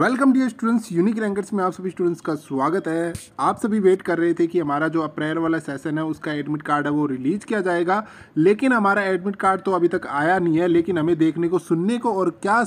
welcome dear students unique rankers में आप सभी स्टूडेंट्स का स्वागत है आप सभी वेट कर रहे थे कि हमारा जो अप्रैल वाला सेशन है उसका एडमिट कार्ड है वो रिलीज किया जाएगा लेकिन हमारा एडमिट कार्ड तो अभी तक आया नहीं है लेकिन हमें देखने को सुनने को और क्या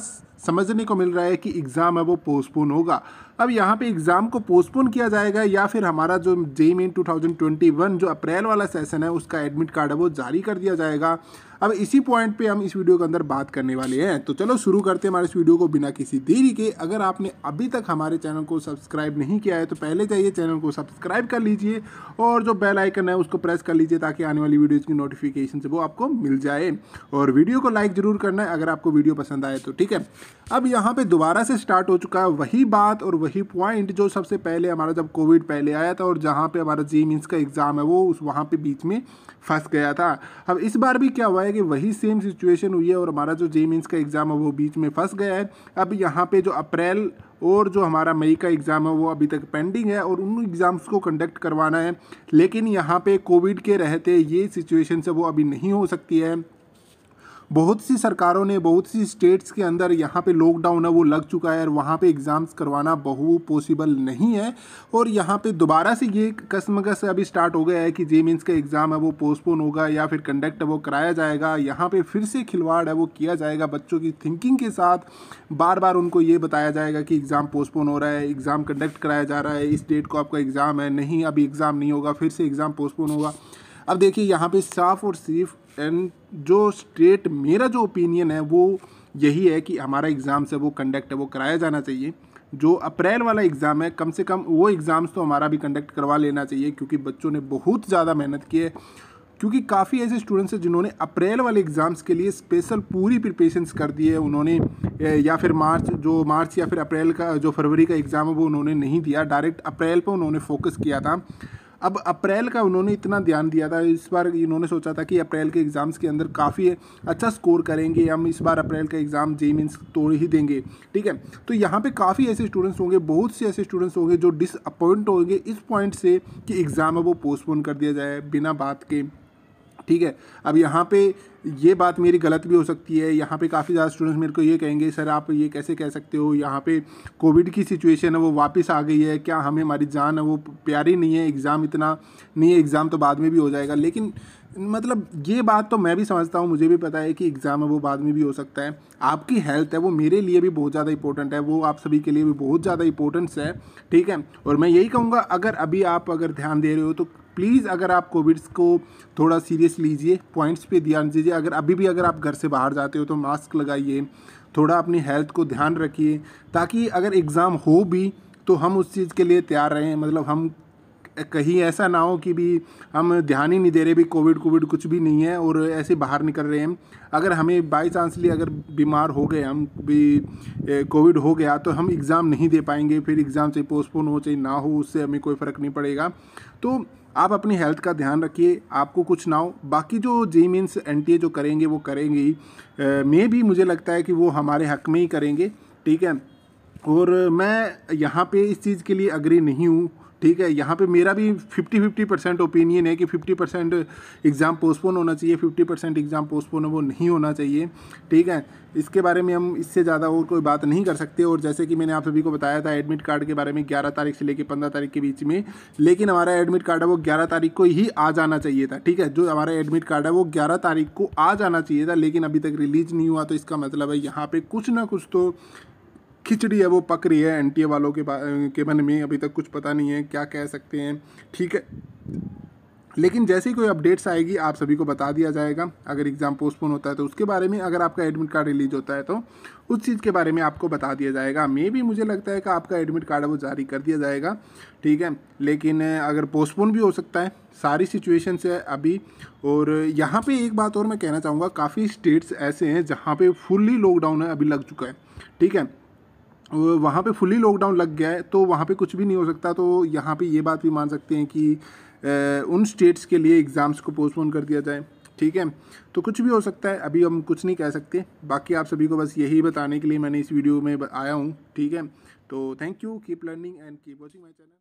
समझने को मिल रहा है कि एग्ज़ाम है वो पोस्टपोन होगा अब यहाँ पे एग्ज़ाम को पोस्टपोन किया जाएगा या फिर हमारा जो जे मेन टू जो अप्रैल वाला सेशन है उसका एडमिट कार्ड है वो जारी कर दिया जाएगा अब इसी पॉइंट पे हम इस वीडियो के अंदर बात करने वाले हैं तो चलो शुरू करते हैं हमारे इस वीडियो को बिना किसी देरी के अगर आपने अभी तक हमारे चैनल को सब्सक्राइब नहीं किया है तो पहले जाइए चैनल को सब्सक्राइब कर लीजिए और जो बेल आइकन है उसको प्रेस कर लीजिए ताकि आने वाली वीडियोज़ की नोटिफिकेशन से वो आपको मिल जाए और वीडियो को लाइक ज़रूर करना है अगर आपको वीडियो पसंद आए तो ठीक है अब यहाँ पर दोबारा से स्टार्ट हो चुका है वही बात और वही पॉइंट जो सबसे पहले हमारा जब कोविड पहले आया था और जहाँ पे हमारा जी मीन्स का एग्ज़ाम है वो उस वहाँ पे बीच में फंस गया था अब इस बार भी क्या हुआ है कि वही सेम सिचुएशन हुई है और हमारा जो जे मीन्स का एग्ज़ाम है वो बीच में फंस गया है अब यहाँ पर जो अप्रैल और जो हमारा मई का एग्ज़ाम है वो अभी तक पेंडिंग है और उन एग्ज़ाम्स को कंडक्ट करवाना है लेकिन यहाँ पे कोविड के रहते ये सिचुएशन से वो अभी नहीं हो सकती है बहुत सी सरकारों ने बहुत सी स्टेट्स के अंदर यहाँ पे लॉकडाउन है वो लग चुका है और वहाँ पे एग्ज़ाम्स करवाना बहु पॉसिबल नहीं है और यहाँ पे दोबारा से ये कसमकस अभी स्टार्ट हो गया है कि जे मीन्स का एग्ज़ाम है वो पोस्टपोन होगा या फिर कंडक्ट वो कराया जाएगा यहाँ पर फिर से खिलवाड़ है वो किया जाएगा बच्चों की थिंकिंग के साथ बार बार उनको ये बताया जाएगा कि एग्ज़ाम पोस्टपोन हो रहा है एग्ज़ाम कंडक्ट कराया जा रहा है इस डेट को आपका एग्ज़ाम है नहीं अभी एग्ज़ाम नहीं होगा फिर से एग्ज़ाम पोस्टपोन होगा अब देखिए यहाँ पे साफ और सिर्फ एंड जो स्टेट मेरा जो ओपिनियन है वो यही है कि हमारा एग्ज़ाम्स है वो कंडक्ट है वो कराया जाना चाहिए जो अप्रैल वाला एग्ज़ाम है कम से कम वो एग्ज़ाम्स तो हमारा भी कंडक्ट करवा लेना चाहिए क्योंकि बच्चों ने बहुत ज़्यादा मेहनत की है क्योंकि काफ़ी ऐसे स्टूडेंट्स हैं जिन्होंने अप्रैल वाले एग्ज़ाम्स के लिए स्पेशल पूरी प्रिपरेशंस कर दी है उन्होंने या फिर मार्च जो मार्च या फिर अप्रैल का जो फरवरी का एग्ज़ाम है वो उन्होंने नहीं दिया डायरेक्ट अप्रैल पर उन्होंने फोकस किया था अब अप्रैल का उन्होंने इतना ध्यान दिया था इस बार इन्होंने सोचा था कि अप्रैल के एग्ज़ाम्स के अंदर काफ़ी अच्छा स्कोर करेंगे हम इस बार अप्रैल का एग्ज़ाम जे मीन तोड़ ही देंगे ठीक है तो यहाँ पे काफ़ी ऐसे स्टूडेंट्स होंगे बहुत से ऐसे स्टूडेंट्स होंगे जो डिसअपॉइंट होंगे इस पॉइंट से कि एग्ज़ाम है वो पोस्टपोन कर दिया जाए बिना बात के ठीक है अब यहाँ पे ये बात मेरी गलत भी हो सकती है यहाँ पे काफ़ी ज़्यादा स्टूडेंट्स मेरे को ये कहेंगे सर आप ये कैसे कह सकते हो यहाँ पे कोविड की सिचुएशन है वो वापस आ गई है क्या हमें हमारी जान है वो प्यारी नहीं है एग्ज़ाम इतना नहीं है एग्ज़ाम तो बाद में भी हो जाएगा लेकिन मतलब ये बात तो मैं भी समझता हूँ मुझे भी पता है कि एग्ज़ाम है वो बाद में भी हो सकता है आपकी हेल्थ है वो मेरे लिए भी बहुत ज़्यादा इंपॉर्टेंट है वो आप सभी के लिए भी बहुत ज़्यादा इंपॉर्टेंस है ठीक है और मैं यही कहूँगा अगर अभी आप अगर ध्यान दे रहे हो तो प्लीज़ अगर आप कोविड्स को थोड़ा सीरियस लीजिए पॉइंट्स पे ध्यान दीजिए अगर अभी भी अगर आप घर से बाहर जाते हो तो मास्क लगाइए थोड़ा अपनी हेल्थ को ध्यान रखिए ताकि अगर एग्ज़ाम हो भी तो हम उस चीज़ के लिए तैयार रहें मतलब हम कहीं ऐसा ना हो कि भी हम ध्यान ही नहीं दे रहे भी कोविड कोविड कुछ भी नहीं है और ऐसे बाहर निकल रहे हैं अगर हमें बाई चांसली अगर बीमार हो गए हम भी कोविड हो गया तो हम एग्ज़ाम नहीं दे पाएंगे फिर एग्ज़ाम चाहे पोस्टपोन हो चाहे ना हो उससे हमें कोई फ़र्क नहीं पड़ेगा तो आप अपनी हेल्थ का ध्यान रखिए आपको कुछ ना हो बाकी जो जे मीन्स एन जो करेंगे वो करेंगे ही मे भी मुझे लगता है कि वो हमारे हक में ही करेंगे ठीक है और मैं यहाँ पे इस चीज़ के लिए अग्री नहीं हूँ ठीक है यहाँ पे मेरा भी फिफ्टी फिफ्टी परसेंट ओपिनियन है कि फ़िफ्टी परसेंट एग्ज़ाम पोस्टपोन होना चाहिए फिफ्टी परसेंट एग्ज़ाम पोस्टपोन वो नहीं होना चाहिए ठीक है इसके बारे में हम इससे ज़्यादा और कोई बात नहीं कर सकते और जैसे कि मैंने आप सभी को बताया था एडमिट कार्ड के बारे में ग्यारह तारीख से लेकर पंद्रह तारीख के बीच में लेकिन हमारा एडमिट कार्ड है वो ग्यारह तारीख को ही आ जाना चाहिए था ठीक है जो हमारा एडमिट कार्ड है वो ग्यारह तारीख को आ जाना चाहिए था लेकिन अभी तक रिलीज नहीं हुआ तो इसका मतलब है यहाँ पर कुछ ना कुछ तो खिचड़ी है वो पक रही है एन वालों के के मन में अभी तक कुछ पता नहीं है क्या कह सकते हैं ठीक है लेकिन जैसे ही कोई अपडेट्स आएगी आप सभी को बता दिया जाएगा अगर एग्ज़ाम पोस्टपोन होता है तो उसके बारे में अगर आपका एडमिट कार्ड रिलीज होता है तो उस चीज़ के बारे में आपको बता दिया जाएगा मे भी मुझे लगता है कि आपका एडमिट कार्ड वो जारी कर दिया जाएगा ठीक है लेकिन अगर पोस्टपोन भी हो सकता है सारी सिचुएशन है अभी और यहाँ पर एक बात और मैं कहना चाहूँगा काफ़ी स्टेट्स ऐसे हैं जहाँ पर फुल्ली लॉकडाउन है अभी लग चुका है ठीक है वहाँ पे फुली लॉकडाउन लग गया है तो वहाँ पे कुछ भी नहीं हो सकता तो यहाँ पे ये बात भी मान सकते हैं कि उन स्टेट्स के लिए एग्ज़ाम्स को पोस्टपोन कर दिया जाए ठीक है तो कुछ भी हो सकता है अभी हम कुछ नहीं कह सकते बाकी आप सभी को बस यही बताने के लिए मैंने इस वीडियो में आया हूँ ठीक है तो thank you keep learning and keep watching my channel